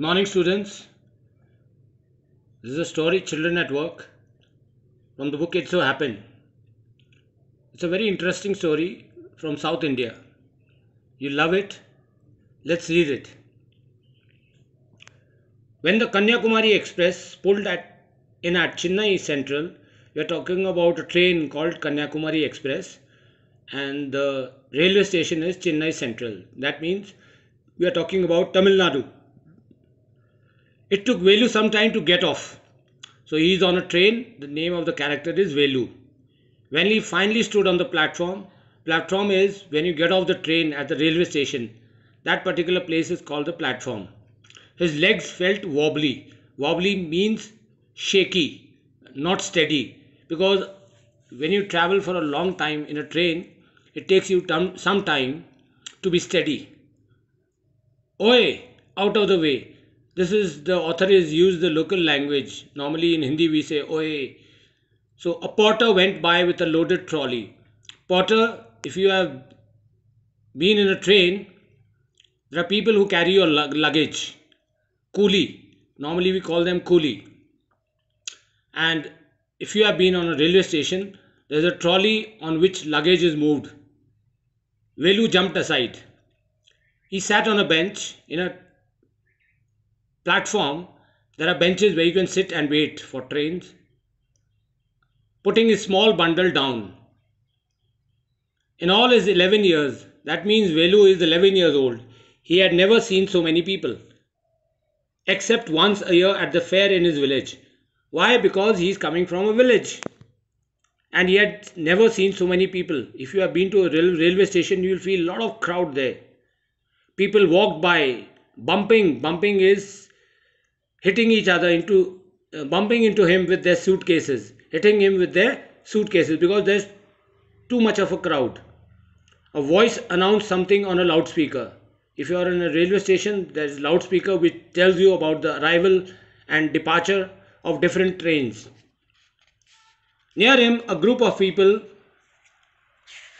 Good morning, students. This is a story Children at Work from the book It So Happened. It's a very interesting story from South India. You love it? Let's read it. When the Kanyakumari Express pulled at, in at Chennai Central, we are talking about a train called Kanyakumari Express, and the railway station is Chennai Central. That means we are talking about Tamil Nadu. It took Velu some time to get off. So he is on a train. The name of the character is Velu. When he finally stood on the platform, platform is when you get off the train at the railway station. That particular place is called the platform. His legs felt wobbly. Wobbly means shaky, not steady. Because when you travel for a long time in a train, it takes you some time to be steady. Oi, out of the way. This is the author is used the local language. Normally in Hindi we say oye. So a potter went by with a loaded trolley. Potter, if you have been in a train, there are people who carry your luggage. Coolie. Normally we call them coolie. And if you have been on a railway station, there's a trolley on which luggage is moved. Velu jumped aside. He sat on a bench in a platform, there are benches where you can sit and wait for trains. Putting his small bundle down. In all his 11 years, that means Velu is 11 years old, he had never seen so many people. Except once a year at the fair in his village. Why? Because he is coming from a village. And he had never seen so many people. If you have been to a rail- railway station, you will feel a lot of crowd there. People walked by, bumping. Bumping is hitting each other into uh, bumping into him with their suitcases hitting him with their suitcases because there's too much of a crowd a voice announced something on a loudspeaker if you are in a railway station there is a loudspeaker which tells you about the arrival and departure of different trains near him a group of people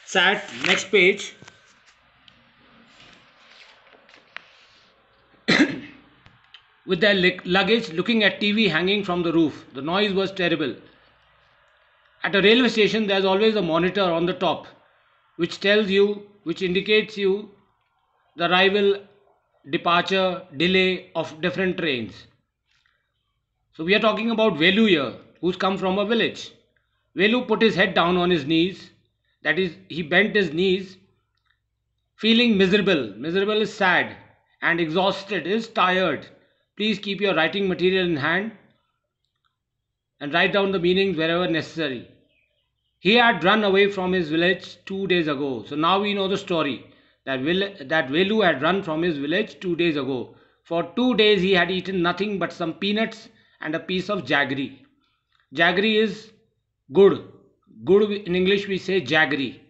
sat next page with their luggage looking at TV hanging from the roof. The noise was terrible. At a railway station, there's always a monitor on the top which tells you, which indicates you the arrival, departure, delay of different trains. So we are talking about Velu here, who's come from a village. Velu put his head down on his knees. That is, he bent his knees, feeling miserable. Miserable is sad and exhausted is tired. Please keep your writing material in hand and write down the meanings wherever necessary. He had run away from his village two days ago. So now we know the story that, Vil- that Velu had run from his village two days ago. For two days he had eaten nothing but some peanuts and a piece of jaggery. Jaggery is good. Good in English we say jaggery.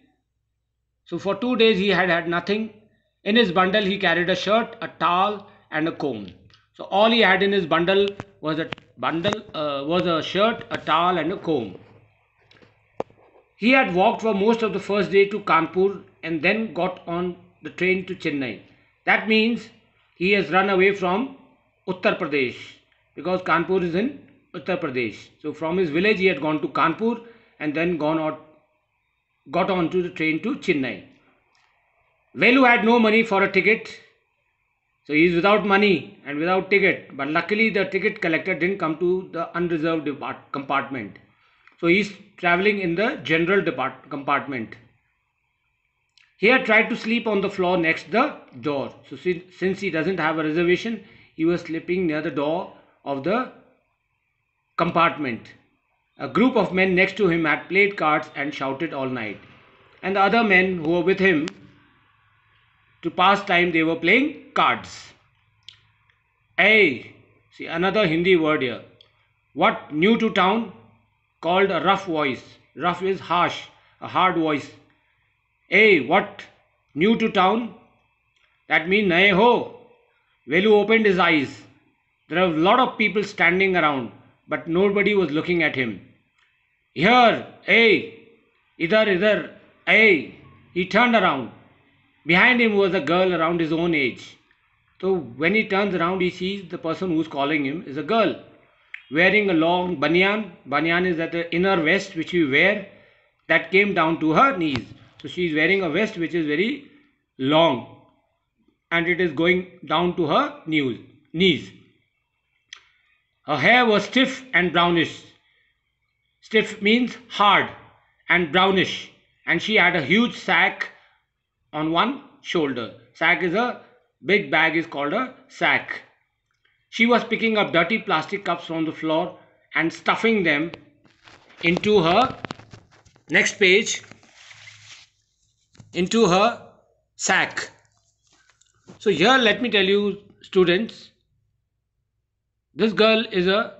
So for two days he had had nothing. In his bundle he carried a shirt, a towel, and a comb. So all he had in his bundle was a bundle uh, was a shirt, a towel, and a comb. He had walked for most of the first day to Kanpur and then got on the train to Chennai. That means he has run away from Uttar Pradesh because Kanpur is in Uttar Pradesh. So from his village he had gone to Kanpur and then gone out, got on to the train to Chennai. Velu had no money for a ticket so he is without money and without ticket. But luckily the ticket collector didn't come to the unreserved compartment. So he is traveling in the general depart compartment. had tried to sleep on the floor next the door. So since he doesn't have a reservation, he was sleeping near the door of the compartment. A group of men next to him had played cards and shouted all night. And the other men who were with him to pass time they were playing cards. A, see another Hindi word here. What new to town? Called a rough voice. Rough is harsh, a hard voice. A, what new to town? That means nae ho. Velu opened his eyes. There were a lot of people standing around, but nobody was looking at him. Here, a, idhar, idhar, a. He turned around. Behind him was a girl around his own age. So when he turns around, he sees the person who's calling him is a girl wearing a long banyan. Banyan is that inner vest which we wear that came down to her knees. So she is wearing a vest which is very long and it is going down to her knees. Her hair was stiff and brownish. Stiff means hard and brownish. And she had a huge sack on one shoulder. Sack is a big bag is called a sack. She was picking up dirty plastic cups from the floor and stuffing them into her next page into her sack. So here let me tell you students this girl is a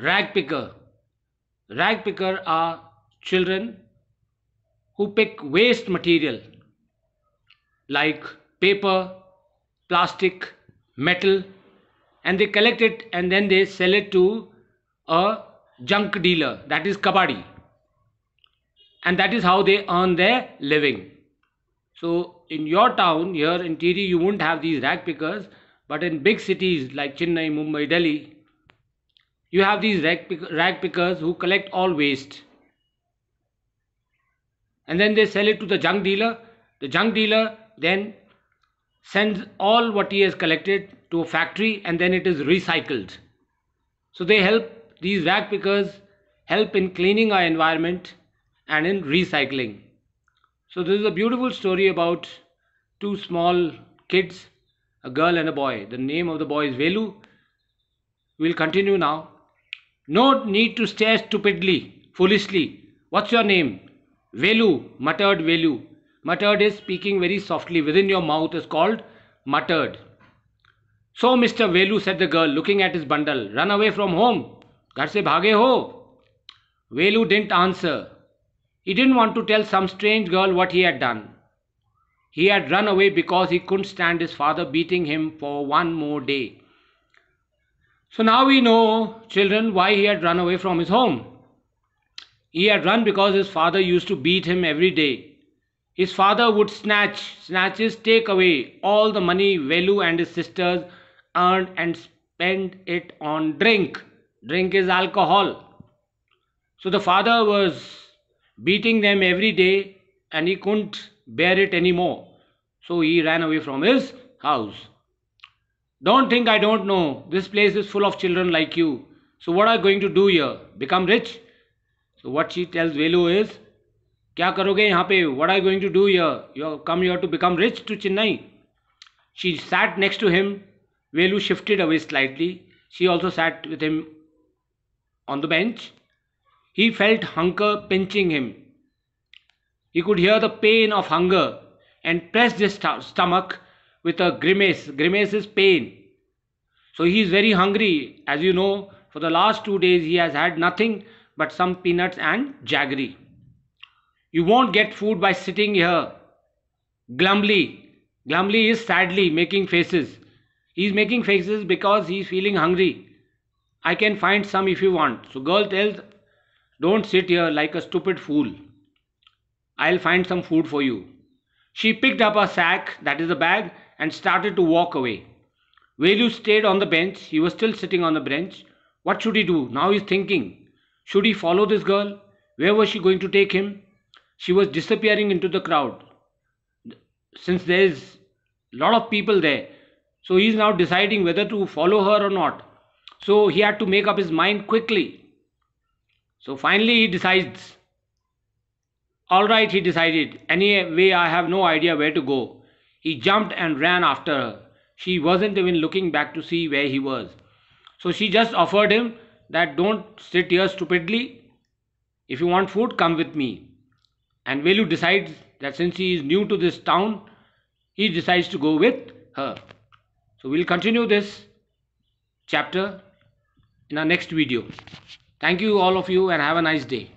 rag picker. Rag picker are children who pick waste material like paper, plastic, metal, and they collect it and then they sell it to a junk dealer, that is kabadi. And that is how they earn their living. So in your town here in TD, you won't have these rag pickers, but in big cities like Chennai, Mumbai, Delhi, you have these rag, pick rag pickers who collect all waste and then they sell it to the junk dealer. The junk dealer then sends all what he has collected to a factory and then it is recycled. So they help, these rag pickers help in cleaning our environment and in recycling. So this is a beautiful story about two small kids, a girl and a boy. The name of the boy is Velu. We'll continue now. No need to stare stupidly, foolishly. What's your name? Velu, muttered Velu. Muttered is speaking very softly within your mouth is called muttered. So, Mr. Velu, said the girl, looking at his bundle, run away from home. Ghar se bhage ho. Velu didn't answer. He didn't want to tell some strange girl what he had done. He had run away because he couldn't stand his father beating him for one more day. So now we know, children, why he had run away from his home. He had run because his father used to beat him every day. His father would snatch, snatches, take away all the money Velu and his sisters earned and spend it on drink. Drink is alcohol. So the father was beating them every day and he couldn't bear it anymore. So he ran away from his house. Don't think I don't know. This place is full of children like you. So what are you going to do here? Become rich? So what she tells Velu is, क्या करोगे यहाँ पे what are going to do your your come your to become rich to Chennai she sat next to him Velu shifted away slightly she also sat with him on the bench he felt hunger pinching him he could hear the pain of hunger and press the stomach with a grimace grimace is pain so he is very hungry as you know for the last two days he has had nothing but some peanuts and jaggery You won't get food by sitting here. Glumly. Glumly is sadly making faces. He's making faces because he's feeling hungry. I can find some if you want. So girl tells, don't sit here like a stupid fool. I'll find some food for you. She picked up her sack, that is a bag, and started to walk away. Velu stayed on the bench. He was still sitting on the bench. What should he do? Now he's thinking. Should he follow this girl? Where was she going to take him? she was disappearing into the crowd since there is a lot of people there so he is now deciding whether to follow her or not so he had to make up his mind quickly so finally he decides all right he decided anyway i have no idea where to go he jumped and ran after her she wasn't even looking back to see where he was so she just offered him that don't sit here stupidly if you want food come with me and Velu decides that since he is new to this town, he decides to go with her. So we'll continue this chapter in our next video. Thank you all of you and have a nice day.